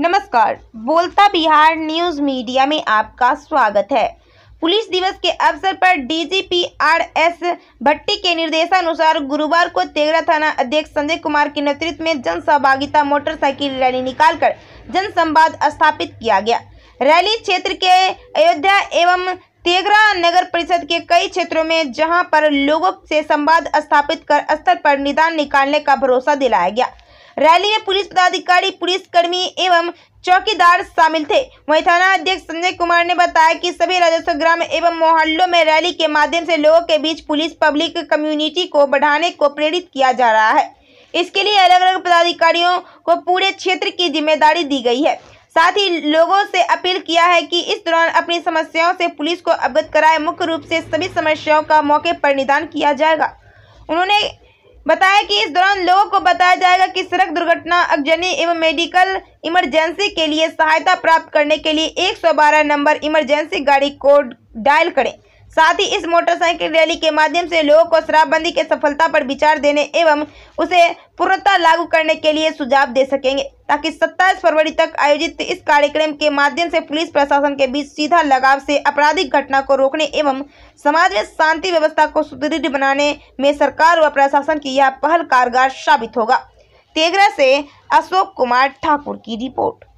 नमस्कार बोलता Bihar news media में आपका स्वागत है पुलिस दिवस के अवसर पर डीजीपी आर एस भट्टी के निर्देशानुसार गुरुवार को तेगरा थाना अध्यक्ष संजय कुमार के नेतृत्व में जन सहभागिता मोटरसाइकिल रैली निकालकर जन संवाद स्थापित किया गया रैली क्षेत्र के अयोध्या एवं तेगरा नगर परिषद के कई क्षेत्रों में जहां पर लोगों से संवाद स्थापित कर स्तर पर निदान निकालने का भरोसा दिलाया गया रैली में पुलिस पदाधिकारी पुलिस कर्मी एवं चौकीदार शामिल थे वहीं थाना अध्यक्ष संजय कुमार ने बताया कि सभी राजस्व ग्राम एवं मोहल्लों में रैली के माध्यम से लोगों के बीच पुलिस पब्लिक कम्युनिटी को बढ़ाने को प्रेरित किया जा रहा है इसके लिए अलग अलग पदाधिकारियों को पूरे क्षेत्र की जिम्मेदारी दी गई है साथ ही लोगों से अपील किया है कि इस दौरान अपनी समस्याओं से पुलिस को अवगत कराए मुख्य रूप से सभी समस्याओं का मौके पर निदान किया जाएगा उन्होंने बताया कि इस दौरान लोग को बताया जाएगा कि सड़क दुर्घटना अगजनी एवं मेडिकल इमरजेंसी के लिए सहायता प्राप्त करने के लिए 112 नंबर इमरजेंसी गाड़ी कोड डायल करें साथ ही इस मोटरसाइकिल रैली के माध्यम से लोगों को शराबबंदी के सफलता पर विचार देने एवं उसे पूर्णता लागू करने के लिए सुझाव दे सकेंगे ताकि 27 फरवरी तक आयोजित इस कार्यक्रम के माध्यम से पुलिस प्रशासन के बीच सीधा लगाव से आपराधिक घटना को रोकने एवं समाज में शांति व्यवस्था को सुदृढ़ बनाने में सरकार व प्रशासन की यह पहल कारगर साबित होगा तेगरा से अशोक कुमार ठाकुर की रिपोर्ट